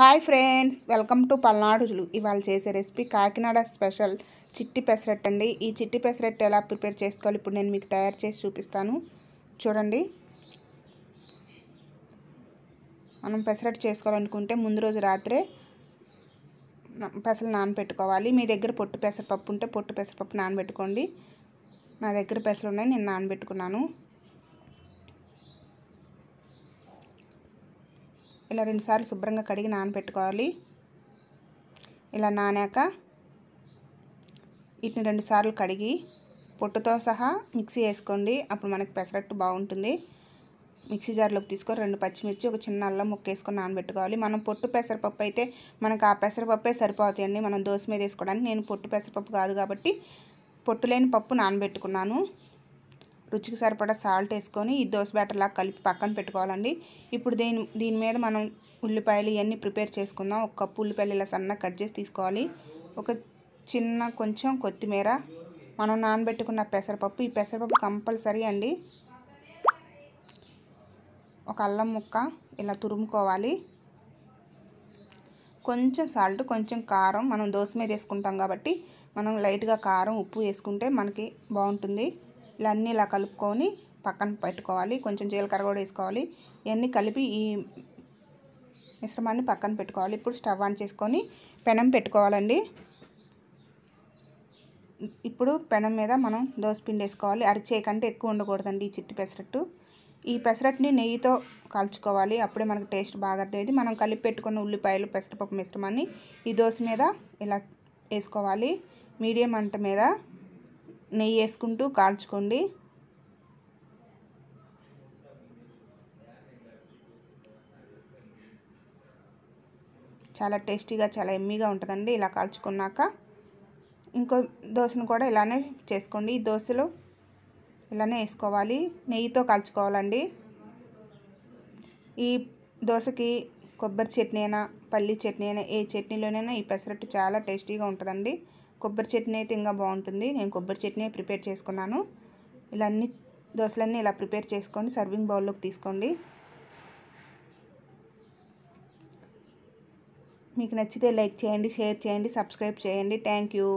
hi friends welcome to Palnadu ఇవాళ చేసే recipe Kakinada special చిట్టి పెసరెట్ అండి ఈ చిట్టి పెసరట్టు ఎలా ప్రిపేర్ చేసుకోవాలి ఇప్పుడు నేను మీకు తయారు చేసి చూపిస్తాను చూడండి మనం పెసరట్టు చేసుకోవాలనుకుంటే ముందు రోజు రాత్రే పెసలు నానబెట్టుకోవాలి మీ దగ్గర పొట్టు పెసరపప్పు ఉంటే పొట్టు పెసరపప్పు నానబెట్టుకోండి నా దగ్గర పెసలు ఉన్నాయి నేను నానబెట్టుకున్నాను ఇలా రెండుసార్లు శుభ్రంగా కడిగి నానబెట్టుకోవాలి ఇలా నానాక వీటిని రెండుసార్లు కడిగి పొట్టుతో సహా మిక్సీ వేసుకోండి అప్పుడు మనకి పెసరట్టు బాగుంటుంది మిక్సీ జార్లోకి తీసుకొని రెండు పచ్చిమిర్చి ఒక చిన్న అల్లం ముక్క వేసుకొని నానబెట్టుకోవాలి మనం పొట్టు పెసరపప్పు అయితే మనకు ఆ పెసరపప్పే సరిపోతాయండి మనం దోశ మీద వేసుకోవడానికి నేను పొట్టు పెసరపప్పు కాదు కాబట్టి పొట్టు లేని పప్పు నానబెట్టుకున్నాను రుచికి సరిపడా సాల్ట్ వేసుకొని ఈ దోశ బ్యాటర్లా కలిపి పక్కన పెట్టుకోవాలండి ఇప్పుడు దీని దీని మీద మనం ఉల్లిపాయలు ఇవన్నీ ప్రిపేర్ చేసుకుందాం ఒక కప్పు ఉల్లిపాయలు ఇలా సన్న కట్ చేసి తీసుకోవాలి ఒక చిన్న కొంచెం కొత్తిమీర మనం నానబెట్టుకున్న పెసరపప్పు ఈ పెసరపప్పు కంపల్సరీ అండి ఒక అల్లం ముక్క ఇలా తురుముకోవాలి కొంచెం సాల్ట్ కొంచెం కారం మనం దోశ మీద వేసుకుంటాం కాబట్టి మనం లైట్గా కారం ఉప్పు వేసుకుంటే మనకి బాగుంటుంది ఇలా అన్నీ ఇలా కలుపుకొని పక్కన పెట్టుకోవాలి కొంచెం జీలకర్ర కూడా వేసుకోవాలి ఇవన్నీ కలిపి ఈ మిశ్రమాన్ని పక్కన పెట్టుకోవాలి ఇప్పుడు స్టవ్ ఆన్ చేసుకొని పెనం పెట్టుకోవాలండి ఇప్పుడు పెనం మీద మనం దోసపిండి వేసుకోవాలి అరిచే కంటే ఎక్కువ ఉండకూడదండి ఈ చిట్టి పెసరట్టు ఈ పెసరట్ని నెయ్యితో కాల్చుకోవాలి అప్పుడే మనకు టేస్ట్ బాగా అర్థమైంది మనం కలిపి పెట్టుకున్న ఉల్లిపాయలు పెసరపప్పు మిశ్రమాన్ని ఈ దోశ మీద ఇలా వేసుకోవాలి మీడియం అంట మీద నెయ్యి వేసుకుంటూ కాల్చుకోండి చాలా టేస్టీగా చాలా ఎమ్మీగా ఉంటుందండి ఇలా కాల్చుకున్నాక ఇంకో దోశను కూడా ఇలానే చేసుకోండి ఈ దోశలు ఇలానే వేసుకోవాలి నెయ్యితో కాల్చుకోవాలండి ఈ దోశకి కొబ్బరి చట్నీ అయినా పల్లి చట్నీ అయినా ఏ చట్నీలోనైనా ఈ పెసరట్టు చాలా టేస్టీగా ఉంటుందండి కొబ్బరి చట్నీ అయితే ఇంకా బాగుంటుంది నేను కొబ్బరి చట్నీ ప్రిపేర్ చేసుకున్నాను ఇలా అన్ని దోశలన్నీ ఇలా ప్రిపేర్ చేసుకోండి సర్వింగ్ బౌల్లోకి తీసుకోండి మీకు నచ్చితే లైక్ చేయండి షేర్ చేయండి సబ్స్క్రైబ్ చేయండి థ్యాంక్ యూ